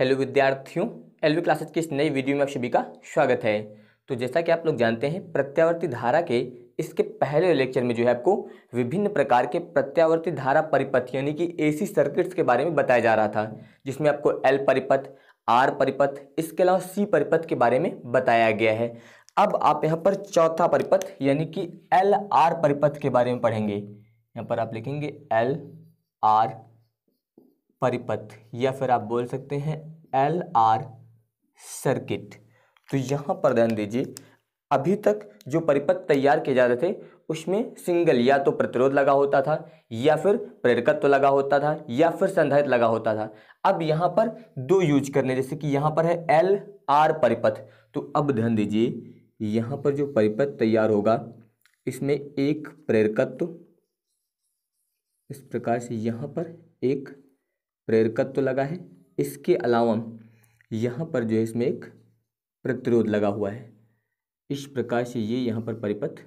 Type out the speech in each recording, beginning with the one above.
hello विद्यार्थियों L V classes के इस नई वीडियो में आप सभी का स्वागत है तो जैसा कि आप लोग जानते हैं प्रत्यावर्ती धारा के इसके पहले लेक्चर में जो है आपको विभिन्न प्रकार के प्रत्यावर्ती धारा परिपथ यानी कि एसी सर्किट्स के बारे में बताया जा रहा था जिसमें आपको एल परिपथ आर परिपथ इसके अलावा सी परिपथ के बारे में बताया गया है अब आप यहाँ पर चौथा परिपथ यानी कि एल आर परिपथ के बारे में पढ़ेंगे यहाँ पर आप लिखेंगे एल आर परिपथ या फिर आप बोल सकते हैं एल आर सर्किट तो यहाँ पर ध्यान दीजिए अभी तक जो परिपथ तैयार किए जाते थे उसमें सिंगल या तो प्रतिरोध लगा होता था या फिर प्रेरकत्व लगा होता था या फिर संधारित लगा होता था अब यहाँ पर दो यूज करने जैसे कि यहाँ पर है एल आर परिपथ तो अब ध्यान दीजिए यहाँ पर जो परिपथ तैयार होगा इसमें एक प्रेरकत्व इस प्रकार से यहाँ पर एक प्रेरकत्व तो लगा है इसके अलावा यहाँ पर जो है इसमें एक प्रतिरोध लगा हुआ है इस प्रकार से ये यहाँ पर परिपथ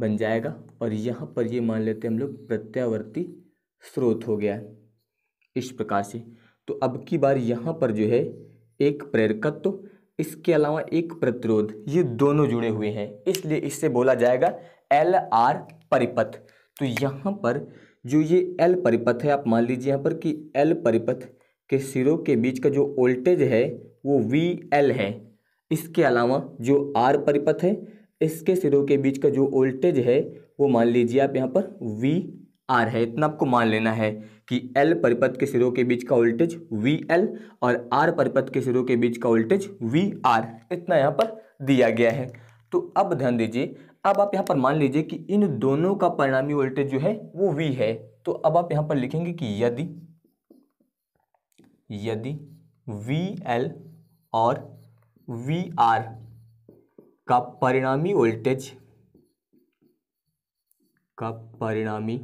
बन जाएगा और यहाँ पर ये मान लेते हैं हम लोग प्रत्यावर्ती स्रोत हो गया है इस प्रकार से तो अब की बार यहाँ पर जो है एक प्रेरकत्व इसके अलावा एक प्रतिरोध ये दोनों जुड़े हुए हैं इसलिए इससे बोला जाएगा एल आर परिपथ तो यहाँ पर जो ये एल परिपथ है आप मान लीजिए यहाँ पर कि एल परिपथ के सिरों के बीच का जो वोल्टेज है वो वी एल है इसके अलावा जो आर परिपथ है इसके सिरों के बीच का जो वोल्टेज है वो मान लीजिए आप यहाँ पर वी आर है इतना आपको मान लेना है कि एल परिपथ के सिरों के बीच का वोल्टेज वी एल और आर परिपथ के सिरों के बीच का वोल्टेज वी आर इतना यहाँ पर दिया गया है तो अब ध्यान दीजिए अब आप यहाँ पर मान लीजिए कि इन दोनों का परिणामी वोल्टेज जो है वो वी है तो अब आप यहाँ पर लिखेंगे कि यदि यदि वी एल और वी आर का परिणामी वोल्टेज का परिणामी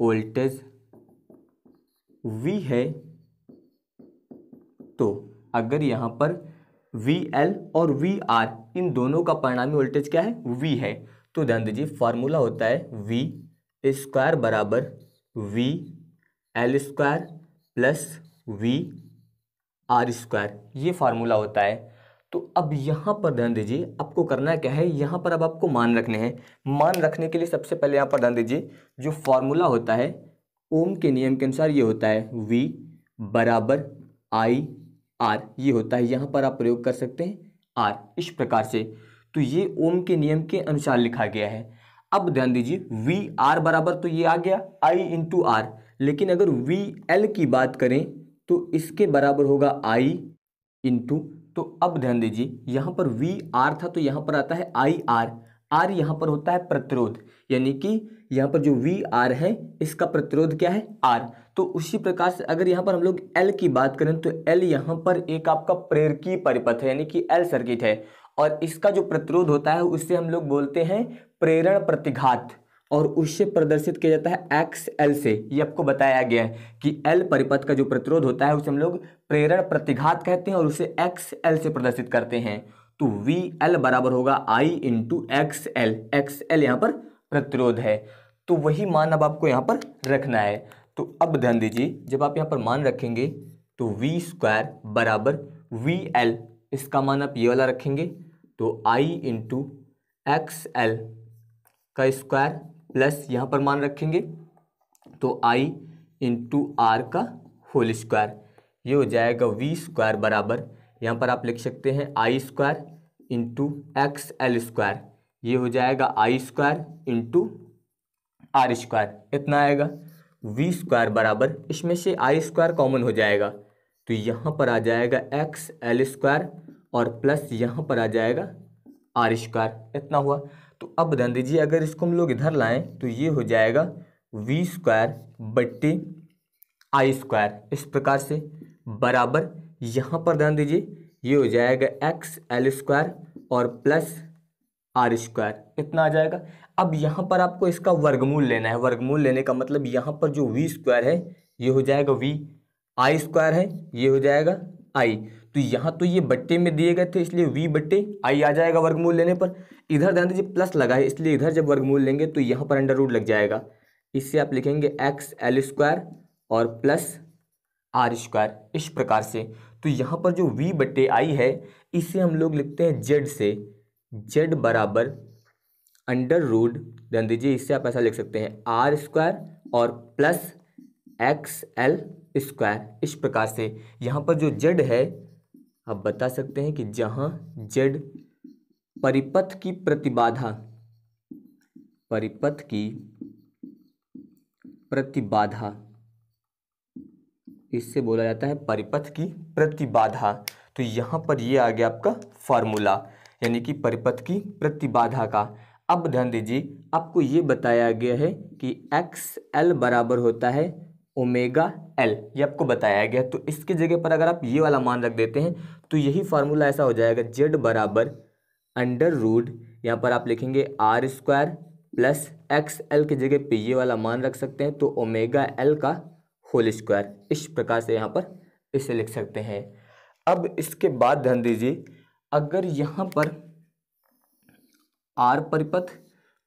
वोल्टेज वी है तो अगर यहाँ पर वी एल और वी आर इन दोनों का परिणामी वोल्टेज क्या है वी है तो ध्यान दीजिए फार्मूला होता है वी स्क्वायर बराबर V L square plus V R square ये फार्मूला होता है तो अब यहाँ पर ध्यान दीजिए आपको करना क्या है यहाँ पर अब आपको मान रखने हैं मान रखने के लिए सबसे पहले यहाँ पर ध्यान दीजिए जो फार्मूला होता है ओम के नियम के अनुसार ये होता है वी बराबर आई आर ये होता है यहाँ पर आप प्रयोग कर सकते हैं आर इस प्रकार से तो ये ओम के नियम के अनुसार लिखा गया है अब ध्यान दीजिए वी आर बराबर तो ये आ गया आई इंटू आर लेकिन अगर वी एल की बात करें तो इसके बराबर होगा आई इंटू तो अब ध्यान दीजिए यहाँ पर वी आर था तो यहाँ पर आता है आई आर आर यहाँ पर होता है प्रतिरोध यानी कि यहाँ पर जो वी आर है इसका प्रतिरोध क्या है आर तो उसी प्रकार से अगर यहाँ पर हम लोग एल की बात करें तो एल यहाँ पर एक आपका प्रेरकी परिपथ है यानी कि एल सर्किट है और इसका जो प्रतिरोध होता है उससे हम लोग बोलते हैं प्रेरण प्रतिघात और उससे प्रदर्शित किया जाता है एक्स एल से ये आपको बताया गया है कि एल परिपथ का जो प्रतिरोध होता है उसे हम लोग प्रेरण प्रतिघात कहते हैं और उसे एक्स एल से प्रदर्शित करते हैं तो वी एल बराबर होगा I into X L X L यहाँ पर प्रतिरोध है तो वही मान अब आपको यहाँ पर रखना है तो अब ध्यान दीजिए जब आप यहाँ पर मान रखेंगे तो वी स्क्वायर बराबर वी एल इसका मान आप ये वाला रखेंगे तो आई इंटू एक्स एल का स्क्वायर प्लस यहाँ पर मान रखेंगे तो आई इंटू आर का होल स्क्वायर ये हो जाएगा वी स्क्वायर बराबर यहाँ पर आप लिख सकते हैं I square into X L square ये हो जाएगा I square into R square इतना आएगा वी स्क्वायर बराबर इसमें से आई स्क्वायर कॉमन हो जाएगा तो यहाँ पर आ जाएगा एक्स एल स्क्वायर और प्लस यहाँ पर आ जाएगा आर स्क्वायर इतना हुआ तो अब ध्यान दीजिए अगर इसको हम लोग इधर लाएं तो ये हो जाएगा वी स्क्वायर बट्टे आई स्क्वायर इस प्रकार से बराबर यहाँ पर ध्यान दीजिए ये हो जाएगा एक्स एल स्क्वायर और प्लस आर स्क्वायर इतना आ जाएगा अब यहाँ पर आपको इसका वर्गमूल लेना है वर्गमूल लेने का मतलब यहाँ पर जो वी स्क्वायर है ये हो जाएगा वी आई स्क्वायर है ये हो जाएगा आई तो यहाँ तो ये बट्टे में दिए गए थे इसलिए वी बट्टे आई आ जाएगा वर्गमूल लेने पर इधर ध्यान दीजिए प्लस लगा है इसलिए इधर जब वर्गमूल लेंगे तो यहाँ पर अंडर रूट लग जाएगा इससे आप लिखेंगे एक्स एल स्क्वायर और प्लस आर स्क्वायर इस प्रकार से तो यहाँ पर जो वी बट्टे आई है इसे हम लोग लिखते हैं जेड से जेड बराबर अंडर रूट ध्यान दीजिए इससे आप ऐसा लिख सकते हैं आर स्क्वायर और प्लस एक्स एल स्क्वायर इस प्रकार से यहाँ पर जो जेड है आप बता सकते हैं कि जहाँ जेड परिपथ की प्रतिबाधा परिपथ की प्रतिबाधा इससे बोला जाता है परिपथ की प्रतिबाधा तो यहाँ पर ये आ गया आपका फार्मूला यानी कि परिपथ की प्रतिबाधा का अब ध्यान दीजिए आपको ये बताया गया है कि एक्स एल बराबर होता है ओमेगा एल ये आपको बताया गया तो इसकी जगह पर अगर आप ये वाला मान रख देते हैं तो यही फार्मूला ऐसा हो जाएगा जेड बराबर अंडर रूड यहाँ पर आप लिखेंगे R square plus X L की जगह पे ये वाला मान रख सकते हैं तो ओमेगा एल का होल स्क्वायर इस प्रकार से यहाँ पर इसे लिख सकते हैं अब इसके बाद ध्यान दीजिए अगर यहाँ पर आर परिपथ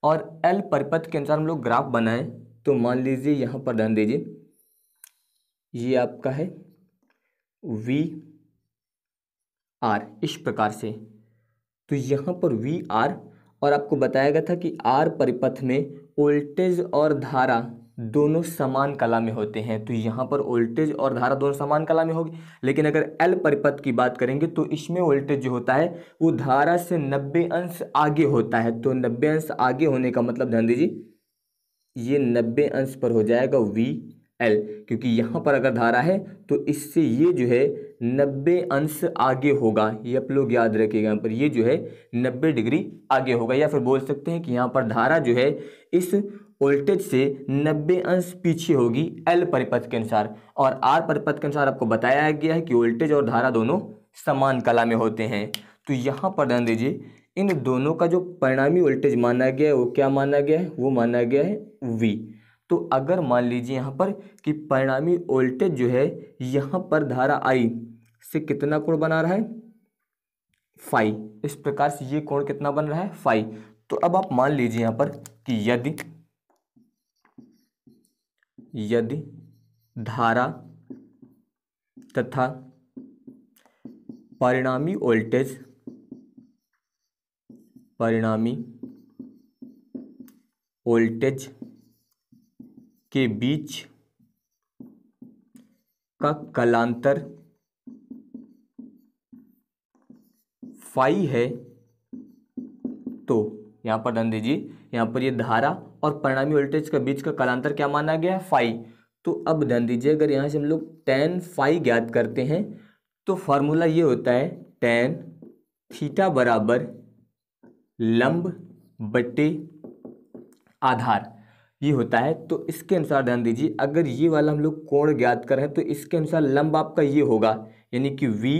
और एल परिपथ के अनुसार हम लोग ग्राफ बनाए तो मान लीजिए यहाँ पर ध्यान दीजिए ये आपका है वी आर इस प्रकार से तो यहाँ पर वी आर और आपको बताया गया था कि आर परिपथ में वोल्टेज और धारा दोनों समान कला में होते हैं तो यहाँ पर वोल्टेज और धारा दोनों समान कला में होगी लेकिन अगर एल परिपथ की बात करेंगे तो इसमें वोल्टेज जो होता है वो धारा से नब्बे अंश आगे होता है तो नब्बे अंश आगे होने का मतलब ध्यान दीजिए ये नब्बे अंश पर हो जाएगा वी एल क्योंकि यहाँ पर अगर धारा है तो इससे ये जो है नब्बे अंश आगे होगा ये आप लोग याद रखिएगा यहाँ पर ये जो है नब्बे डिग्री आगे होगा या फिर बोल सकते हैं कि यहाँ पर धारा जो है इस वोल्टेज से 90 अंश पीछे होगी एल परिपथ के अनुसार और आर परिपथ के अनुसार आपको बताया गया है कि वोल्टेज और धारा दोनों समान कला में होते हैं तो यहाँ पर ध्यान दीजिए इन दोनों का जो परिणामी वोल्टेज माना गया है वो क्या माना गया है वो माना गया है वी तो अगर मान लीजिए यहाँ पर कि परिणामी वोल्टेज जो है यहाँ पर धारा आई से कितना कोण बना रहा है फाइव इस प्रकार से ये कोण कितना बन रहा है फाइव तो अब आप मान लीजिए यहाँ पर कि यदि यदि धारा तथा परिणामी वोल्टेज परिणामी वोल्टेज के बीच का कलांतर फाई है तो यहाँ पर ध्यान दीजिए यहाँ पर ये धारा और परिणामी वोल्टेज के बीच का कलांतर क्या माना गया है फाइव तो अब ध्यान दीजिए अगर यहाँ से हम लोग टेन फाइव ज्ञात करते हैं तो फार्मूला ये होता है टेन थीटा बराबर लंब बटे आधार ये होता है तो इसके अनुसार ध्यान दीजिए अगर ये वाला हम लोग कोण ज्ञात करें तो इसके अनुसार लंब आपका ये होगा यानी कि वी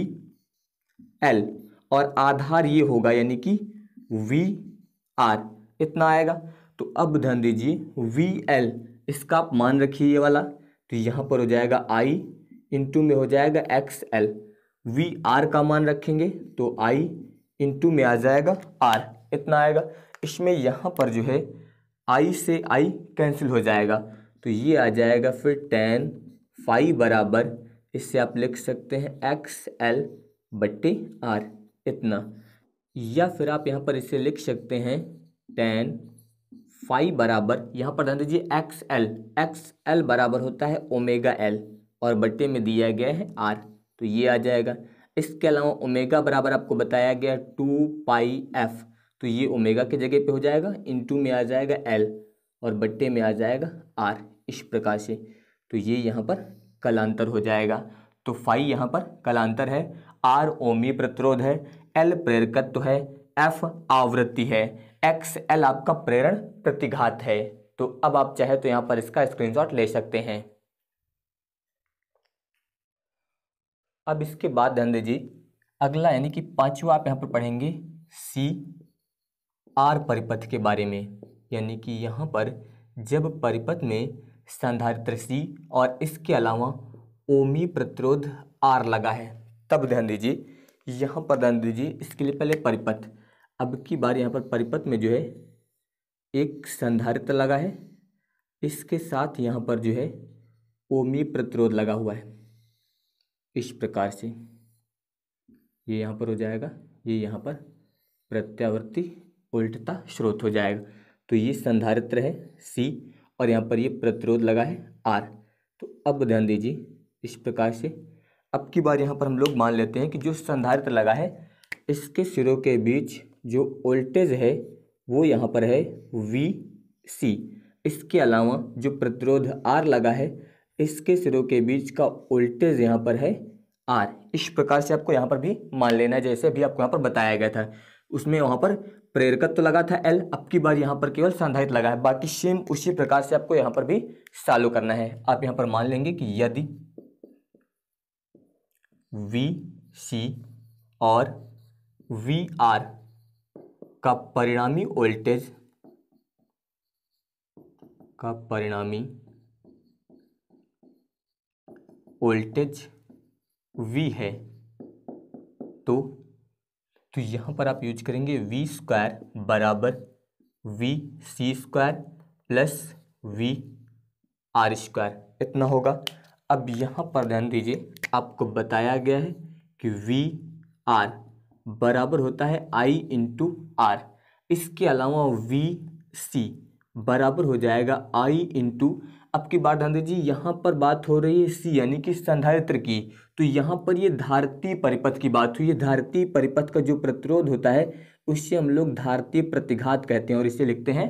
एल और आधार ये होगा यानी कि वी आर इतना आएगा तो अब ध्यान दीजिए वी एल इसका आप मान रखिए ये वाला तो यहाँ पर हो जाएगा आई इंटू में हो जाएगा एक्स एल वी आर का मान रखेंगे तो आई इंटू में आ जाएगा आर इतना आएगा इसमें यहाँ पर जो है आई से आई कैंसिल हो जाएगा तो ये आ जाएगा फिर टेन फाइव बराबर इससे आप लिख सकते हैं एक्स एल बट्टे आर इतना या फिर आप यहाँ पर इसे लिख सकते हैं टेन फाइव बराबर यहाँ पर ध्यान दीजिए एक्स एल एक्स एल बराबर होता है ओमेगा एल और बट्टे में दिया गया है आर तो ये आ जाएगा इसके अलावा ओमेगा बराबर आपको बताया गया टू पाई एफ तो ये ओमेगा की जगह पे हो जाएगा इनटू में आ जाएगा एल और बट्टे में आ जाएगा आर इस प्रकार से तो ये यहाँ पर कलांतर हो जाएगा तो फाइव यहाँ पर कलांतर है आर ओमी प्रतिरोध है एल प्रेरकत्व है एफ आवृत्ति है एक्स एल आपका प्रेरण प्रतिघात है तो अब आप चाहे तो यहाँ पर इसका स्क्रीनशॉट ले सकते हैं अब इसके बाद ध्यान दीजिए अगला यानी कि पांचवा आप यहाँ पर पढ़ेंगे सी आर परिपथ के बारे में यानी कि यहाँ पर जब परिपथ में संधारित्र सी और इसके अलावा ओमी प्रतिरोध आर लगा है तब ध्यान दीजिए यहाँ पर ध्यान दीजिए इसके लिए पहले परिपथ अब की बार यहाँ पर परिपथ में जो है एक संधारित्र लगा है इसके साथ यहाँ पर जो है ओमी प्रतिरोध लगा हुआ है इस प्रकार से ये यहाँ पर हो जाएगा ये यहाँ पर प्रत्यावर्ती उल्टता स्रोत हो जाएगा तो ये संधारित्र है सी और यहाँ पर ये प्रतिरोध लगा है आर तो अब ध्यान दीजिए इस प्रकार से अब की बार यहाँ पर हम लोग मान लेते हैं कि जो संधारित्र लगा है इसके सिरों के बीच जो वोल्टेज है वो यहाँ पर है वी सी इसके अलावा जो प्रतिरोध आर लगा है इसके सिरों के बीच का वोल्टेज यहाँ पर है आर इस प्रकार से आपको यहाँ पर भी मान लेना है जैसे भी आपको यहाँ पर बताया गया था उसमें वहाँ पर प्रेरकत्व तो लगा था एल अब की बार यहाँ पर केवल संधारित लगा है बाकी सेम उसी प्रकार से आपको यहाँ पर भी सालू करना है आप यहाँ पर मान लेंगे कि यदि वी सी और वी आर का परिणामी वोल्टेज का परिणामी वोल्टेज V है तो तो यहाँ पर आप यूज करेंगे वी स्क्वायर बराबर V C square plus V R square इतना होगा अब यहाँ पर ध्यान दीजिए आपको बताया गया है कि वी आर बराबर होता है आई इंटू आर इसके अलावा वी सी बराबर हो जाएगा आई इंटू अब की बात ध्यान जी यहाँ पर बात हो रही है सी यानी कि संधारित्र की तो यहाँ पर ये धारतीय परिपथ की बात हुई है धारतीय परिपथ का जो प्रतिरोध होता है उससे हम लोग धारतीय प्रतिघात कहते हैं और इसे लिखते हैं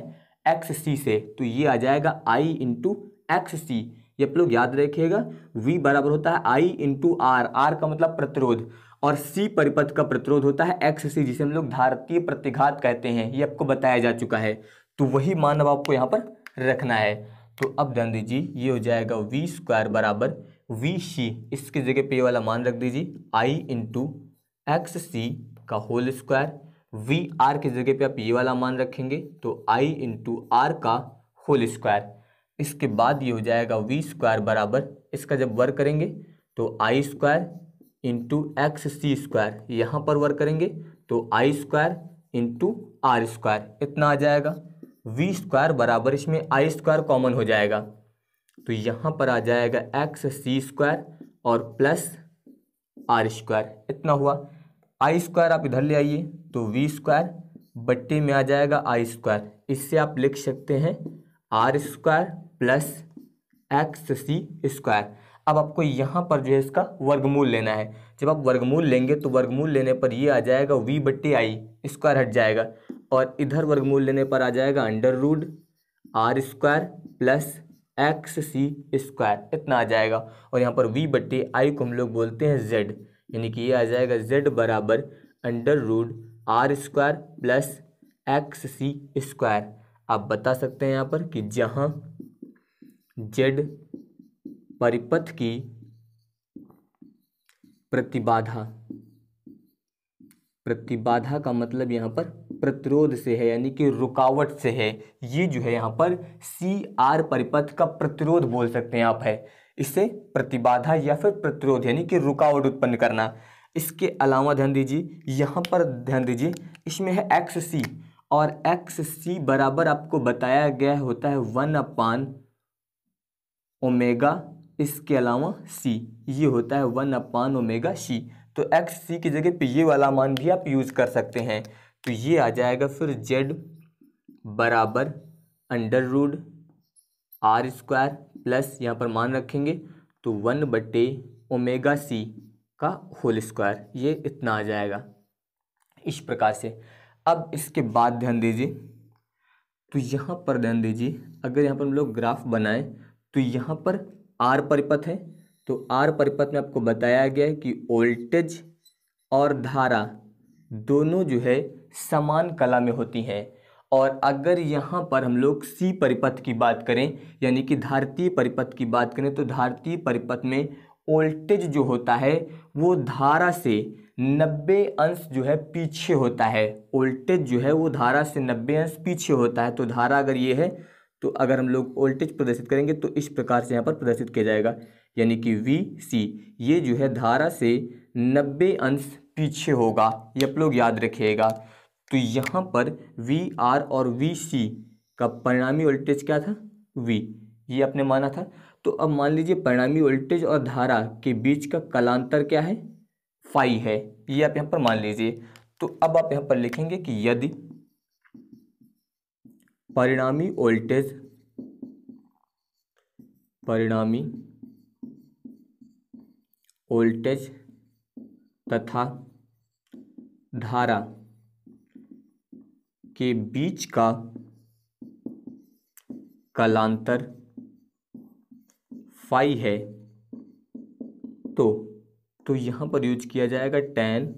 एक्स सी से तो ये आ जाएगा आई इंटू एक्स सी ये आप लोग याद रखिएगा V बराबर होता है I इंटू आर आर का मतलब प्रतिरोध और C परिपथ का प्रतिरोध होता है एक्स सी जिसे हम लोग धारतीय प्रतिघात कहते हैं ये आपको बताया जा चुका है तो वही मान अब आपको यहाँ पर रखना है तो अब ध्यान दीजिए ये हो जाएगा वी स्क्वायर बराबर वी सी इसकी जगह पे ये वाला मान रख दीजिए आई इंटू एक्स सी का होल स्क्वायर वी आर की जगह पे आप ये वाला मान रखेंगे तो आई इंटू आर का होल स्क्वायर इसके बाद ये हो जाएगा वी स्क्वायर बराबर इसका जब वर्क करेंगे तो I square into X C square यहाँ पर वर्क करेंगे तो I square into R square इतना आ जाएगा वी स्क्वायर बराबर इसमें आई स्क्वायर कॉमन हो जाएगा तो यहाँ पर आ जाएगा एक्स सी स्क्वायर और प्लस आर स्क्वायर इतना हुआ आई स्क्वायर आप इधर ले आइए तो वी स्क्वायर बट्टे में आ जाएगा आई स्क्वायर इससे आप लिख सकते हैं R square plus X C square अब आपको यहाँ पर जो है इसका वर्गमूल लेना है जब आप वर्गमूल लेंगे तो वर्गमूल लेने पर ये आ जाएगा वी बट्टे आई स्क्वायर हट जाएगा और इधर वर्गमूल लेने पर आ जाएगा under root R square plus X C square इतना आ जाएगा और यहाँ पर वी बट्टे आई को हम लोग बोलते हैं जेड यानी कि ये आ जाएगा जेड बराबर under root R square plus X C square आप बता सकते हैं यहाँ पर कि जहाँ जेड परिपथ की प्रतिबाधा प्रतिबाधा का मतलब यहाँ पर प्रतिरोध से है यानी कि रुकावट से है ये जो है यहाँ पर सी आर परिपथ का प्रतिरोध बोल सकते हैं आप है इससे प्रतिबाधा या फिर प्रतिरोध यानी कि रुकावट उत्पन्न करना इसके अलावा ध्यान दीजिए यहाँ पर ध्यान दीजिए इसमें है एक्स सी और एक्स सी बराबर आपको बताया गया होता है वन अपान ओमेगा इसके अलावा सी ये होता है वन अपान ओमेगा सी तो एक्स सी की जगह पे ये वाला मान भी आप यूज़ कर सकते हैं तो ये आ जाएगा फिर जेड बराबर under root R square plus यहाँ पर मान रखेंगे तो वन बटे ओमेगा सी का होल स्क्वायर ये इतना आ जाएगा इस प्रकार से अब इसके बाद ध्यान दीजिए तो यहाँ पर ध्यान दीजिए अगर यहाँ पर हम लोग ग्राफ बनाएं तो यहाँ पर आर परिपथ है तो आर परिपथ में आपको बताया गया है कि वोल्टेज और धारा दोनों जो है समान कला में होती हैं और अगर यहाँ पर हम लोग सी परिपथ की बात करें यानी कि धारतीय परिपथ की बात करें तो धारतीय परिपथ में वोल्टेज जो होता है वो धारा से नब्बे अंश जो है पीछे होता है वोल्टेज जो है वो धारा से नब्बे अंश पीछे होता है तो धारा अगर ये है तो अगर हम लोग वोल्टेज प्रदर्शित करेंगे तो इस प्रकार से यहाँ पर प्रदर्शित किया जाएगा यानी कि वी सी ये जो है धारा से नब्बे अंश पीछे होगा ये आप लोग याद रखिएगा तो यहाँ पर वी आर और वी सी का परिणामी वोल्टेज क्या था वी ये आपने माना था तो अब मान लीजिए परिणामी वोल्टेज और धारा के बीच का कलांतर क्या है फाइव है ये आप यहाँ पर मान लीजिए तो अब आप यहाँ पर लिखेंगे कि यदि परिणामी वोल्टेज परिणामी वोल्टेज तथा धारा के बीच का कलांतर फाई है तो तो यहाँ पर यूज किया जाएगा टेन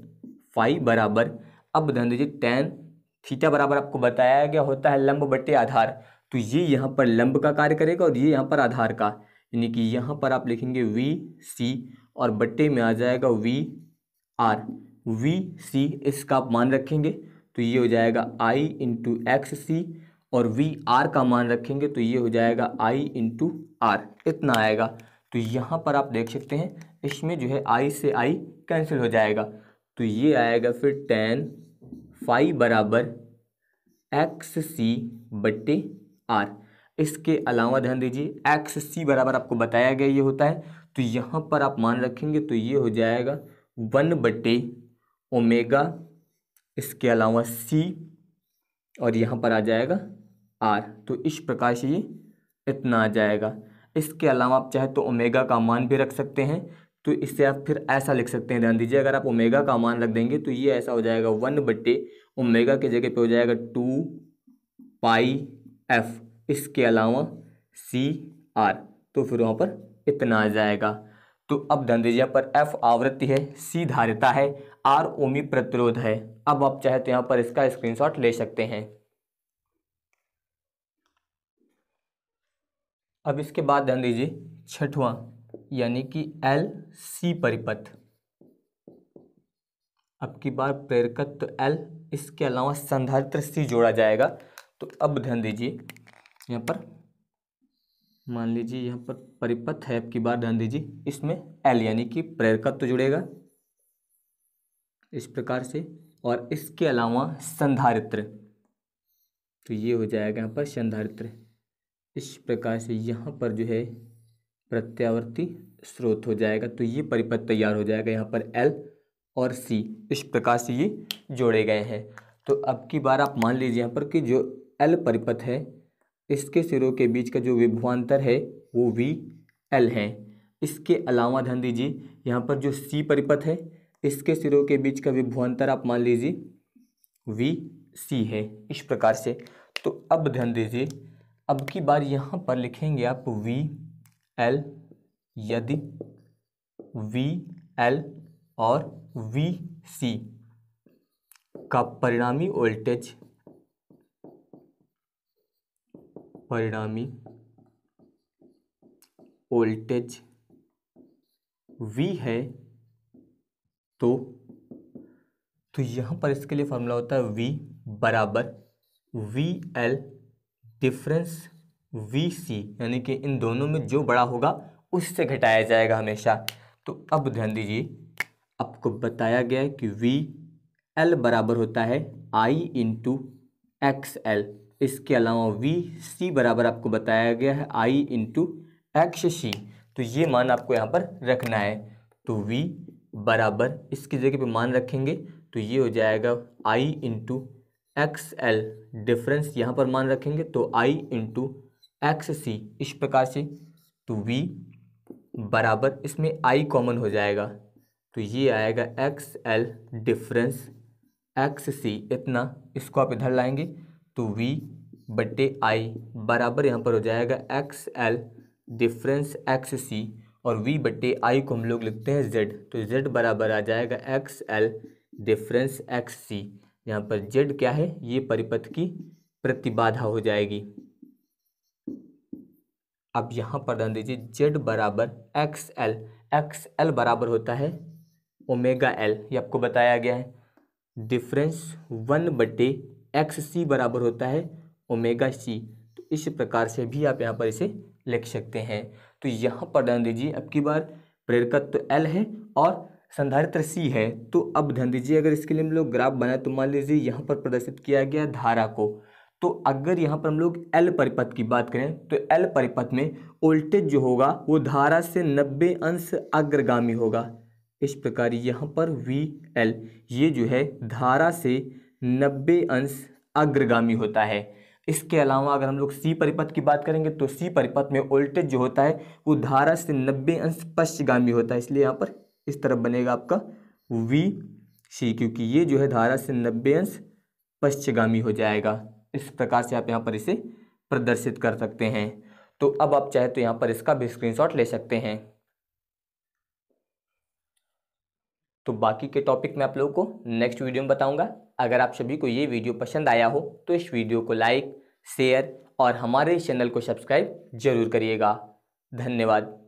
फाई बराबर अब ध्यान दीजिए टेन थीटा बराबर आपको बताया गया होता है लंब बटे आधार तो ये यहाँ पर लंब का कार्य करेगा और ये यहाँ पर आधार का यानी कि यहाँ पर आप लिखेंगे वी सी और बट्टे में आ जाएगा वी आर वी सी इसका आप मान रखेंगे तो ये हो जाएगा आई इंटू एक्स सी और वी आर का मान रखेंगे तो ये हो जाएगा आई इंटू आर इतना आएगा तो यहाँ पर आप देख सकते हैं इसमें जो है आई से आई कैंसिल हो जाएगा तो ये आएगा फिर टेन फाइव बराबर एक्स सी बट्टे आर इसके अलावा ध्यान दीजिए एक्स सी बराबर आपको बताया गया ये होता है तो यहाँ पर आप मान रखेंगे तो ये हो जाएगा वन बट्टे ओमेगा इसके अलावा सी और यहाँ पर आ जाएगा आर तो इस प्रकार से ये इतना आ जाएगा इसके अलावा आप चाहे तो ओमेगा का मान भी रख सकते हैं तो इससे आप फिर ऐसा लिख सकते हैं ध्यान दीजिए अगर आप ओमेगा का मान रख देंगे तो ये ऐसा हो जाएगा वन बट्टे ओमेगा के जगह पे हो जाएगा टू पाई एफ इसके अलावा सी आर तो फिर वहाँ पर इतना आ जाएगा तो अब ध्यान दीजिए यहाँ पर एफ आवृत्ति है सी धारिता है आर ओमी प्रतिरोध है अब आप चाहे तो यहाँ पर इसका स्क्रीनशॉट ले सकते हैं अब इसके बाद ध्यान दीजिए छठवां यानी कि एल सी परिपथ अब की बार प्रेरकत्व तो एल इसके अलावा संधारित्र सी जोड़ा जाएगा तो अब ध्यान दीजिए यहाँ पर मान लीजिए यहाँ पर परिपथ है अब की बार ध्यान दीजिए इसमें एल यानी कि प्रेरकत्व तो जुड़ेगा इस प्रकार से और इसके अलावा संधारित्र तो ये हो जाएगा यहाँ पर संधारित्र इस प्रकार से यहाँ पर जो है प्रत्यावर्ती स्रोत हो जाएगा तो ये परिपथ तैयार हो जाएगा यहाँ पर एल और सी इस प्रकार से ये जोड़े गए हैं तो अब की बार आप मान लीजिए यहाँ पर कि जो एल परिपथ है इसके सिरों के बीच का जो विभवान्तर है वो वी एल है इसके अलावा ध्यान दीजिए यहाँ पर जो सी परिपथ है इसके सिरों के बीच का विभवान्तर आप मान लीजिए वी सी है इस प्रकार से तो अब ध्यान दीजिए अब की बार यहाँ पर लिखेंगे आप वी एल यदि वी एल और वी सी का परिणामी वोल्टेज परिणामी वोल्टेज V है तो तो यहाँ पर इसके लिए फॉर्मूला होता है V बराबर V L difference V C यानी कि इन दोनों में जो बड़ा होगा उससे घटाया जाएगा हमेशा तो अब ध्यान दीजिए आपको बताया गया है कि वी एल बराबर होता है आई इंटू एक्स एल इसके अलावा वी सी बराबर आपको बताया गया है आई इंटू एक्स सी तो ये मान आपको यहाँ पर रखना है तो वी बराबर इसकी जगह पे मान रखेंगे तो ये हो जाएगा I into X L difference यहाँ पर मान रखेंगे तो आई इंटू एक्स सी इस प्रकार से तो वी बराबर इसमें आई कॉमन हो जाएगा तो ये आएगा X L difference X C इतना इसको आप इधर लाएंगे तो वी बटे आई बराबर यहाँ पर हो जाएगा X L difference X C और वी बटे आई को हम लोग लिखते हैं जेड तो जेड बराबर आ जाएगा X L difference X C यहाँ पर जेड क्या है ये परिपथ की प्रतिबाधा हो जाएगी आप यहाँ पर ध्यान दीजिए जेड बराबर एक्स एल एक्स एल बराबर होता है ओमेगा एल ये आपको बताया गया है डिफरेंस वन बटे एक्स सी बराबर होता है ओमेगा सी तो इस प्रकार से भी आप यहाँ पर इसे लिख सकते हैं तो यहाँ पर ध्यान दीजिए अब की बार प्रेरकत्व तो एल है और संधारित्र सी है तो अब ध्यान दीजिए अगर इसके लिए हम लोग ग्राफ बनाए तो मान लीजिए यहाँ पर प्रदर्शित किया गया धारा को तो अगर यहाँ पर हम लोग एल परिपथ की बात करें तो एल परिपथ में वोल्टेज जो होगा वो धारा से 90 अंश अग्रगामी होगा इस प्रकार यहाँ पर वी एल ये जो है धारा से 90 अंश अग्रगामी होता है इसके अलावा अगर हम लोग सी परिपथ की बात करेंगे तो सी परिपथ में वोल्टेज जो होता है वो धारा से नब्बे अंश पश्चगामी होता है इसलिए यहाँ पर इस तरफ बनेगा आपका वी सी क्योंकि ये जो है धारा से नब्बे अंश पश्चगामी हो जाएगा इस प्रकार से आप यहाँ पर इसे प्रदर्शित कर सकते हैं तो अब आप चाहे तो यहाँ पर इसका भी स्क्रीनशॉट ले सकते हैं तो बाकी के टॉपिक मैं आप लोगों को नेक्स्ट वीडियो में बताऊंगा अगर आप सभी को ये वीडियो पसंद आया हो तो इस वीडियो को लाइक शेयर और हमारे चैनल को सब्सक्राइब जरूर करिएगा धन्यवाद